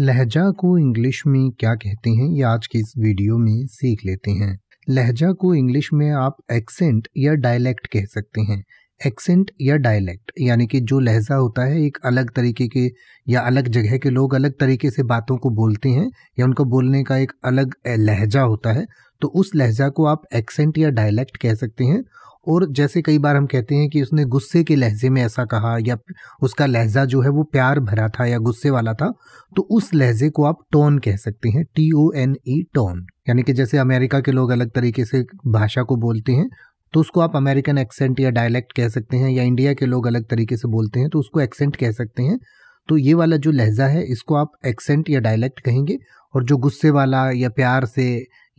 लहजा को इंग्लिश में क्या कहते हैं ये आज के इस वीडियो में सीख लेते हैं लहजा को इंग्लिश में आप एक्सेंट या डायलैक्ट कह सकते हैं एक्सेंट या डायलैक्ट यानी कि जो लहजा होता है एक अलग तरीके के या अलग जगह के लोग अलग तरीके से बातों को बोलते हैं या उनको बोलने का एक अलग लहजा होता है तो उस लहजा को आप एक्सेंट या डायलैक्ट कह सकते हैं और जैसे कई बार हम कहते हैं कि उसने गुस्से के लहजे में ऐसा कहा या उसका लहजा जो है वो प्यार भरा था या गुस्से वाला था तो उस लहजे को आप टोन कह सकते हैं T O N E tone यानी कि जैसे अमेरिका के लोग अलग तरीके से भाषा को बोलते हैं तो उसको आप अमेरिकन एक्सेंट या डायलैक्ट कह सकते हैं या इंडिया के लोग अलग तरीके से बोलते हैं तो उसको एक्सेंट कह सकते हैं तो ये वाला जो लहजा है इसको आप एक्सेंट या डायलेक्ट कहेंगे और जो गुस्से वाला या प्यार से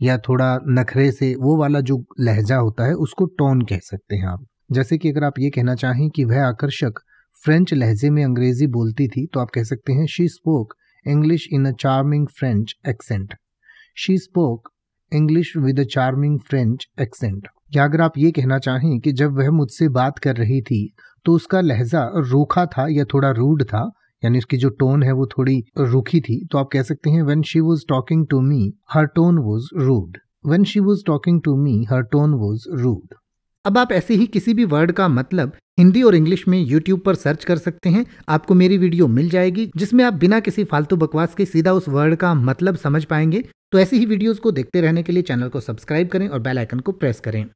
या थोड़ा नखरे से वो वाला जो लहजा होता है उसको टोन कह सकते हैं आप जैसे कि अगर आप ये कहना चाहें कि वह आकर्षक फ्रेंच लहजे में अंग्रेजी बोलती थी तो आप कह सकते हैं she spoke English in a charming French accent she spoke English with a charming French accent या अगर आप ये कहना चाहें कि जब वह मुझसे बात कर रही थी तो उसका लहजा रूखा था या थोड़ा रूड था यानी उसकी जो टोन है वो थोड़ी रूखी थी तो आप कह सकते हैं when she was talking to me her tone was rude when she was talking to me her tone was rude अब आप ऐसे ही किसी भी वर्ड का मतलब हिंदी और इंग्लिश में यूट्यूब पर सर्च कर सकते हैं आपको मेरी वीडियो मिल जाएगी जिसमें आप बिना किसी फालतू बकवास के सीधा उस वर्ड का मतलब समझ पाएंगे तो ऐसी ही वीडियोस को देखते रहने के लिए चैनल को सब्सक्राइब करें और बेल आइकन को प्रेस करें